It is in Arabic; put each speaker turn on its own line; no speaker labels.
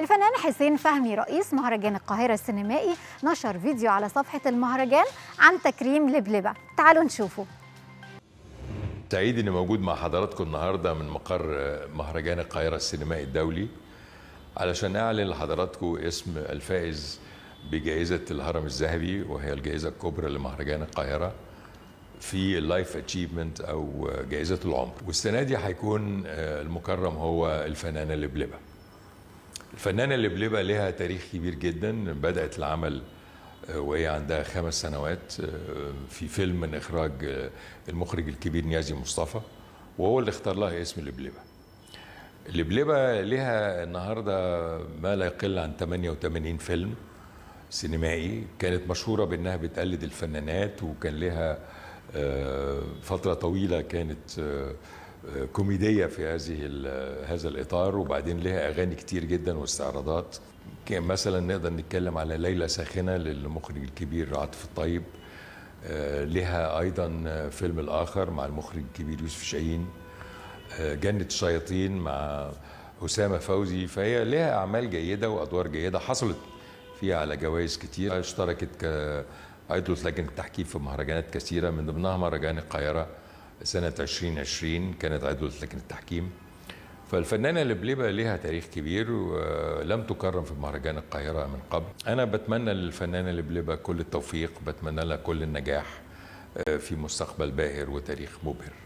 الفنان حسين فهمي رئيس مهرجان القاهرة السينمائي نشر فيديو على صفحة المهرجان عن تكريم لبلبة تعالوا نشوفه
سعيد اني موجود مع حضراتكم النهارده من مقر مهرجان القاهرة السينمائي الدولي علشان اعلن لحضراتكم اسم الفائز بجائزة الهرم الذهبي وهي الجائزة الكبرى لمهرجان القاهرة في اللايف اتشيفمنت او جائزة العمر والسنة دي هيكون آه، المكرم هو الفنانة لبلبة الفنانة لبلبة لها تاريخ كبير جدا بدأت العمل آه، وهي عندها خمس سنوات آه، في فيلم من إخراج آه، المخرج الكبير نيازي مصطفى وهو اللي اختار لها اسم لبلبة لبلبة لها النهاردة ما لا يقل عن 88 فيلم سينمائي كانت مشهورة بأنها بتقلد الفنانات وكان لها فترة طويلة كانت كوميديه في هذه هذا الاطار وبعدين لها اغاني كتير جدا واستعراضات مثلا نقدر نتكلم على ليله ساخنه للمخرج الكبير عاطف الطيب آه، لها ايضا فيلم الاخر مع المخرج الكبير يوسف شاهين آه، جنه الشياطين مع اسامه فوزي فهي لها اعمال جيده وادوار جيده حصلت فيها على جوائز كتير اشتركت ك ايضا لجنه التحكيم في مهرجانات كثيره من ضمنها مهرجان القاهره سنة 2020 كانت عضوة لجنة التحكيم فالفنانة لبلبة لها تاريخ كبير ولم تكرم في مهرجان القاهرة من قبل أنا بتمنى للفنانة لبلبة كل التوفيق بتمنى لها كل النجاح آه، في مستقبل باهر وتاريخ مبهر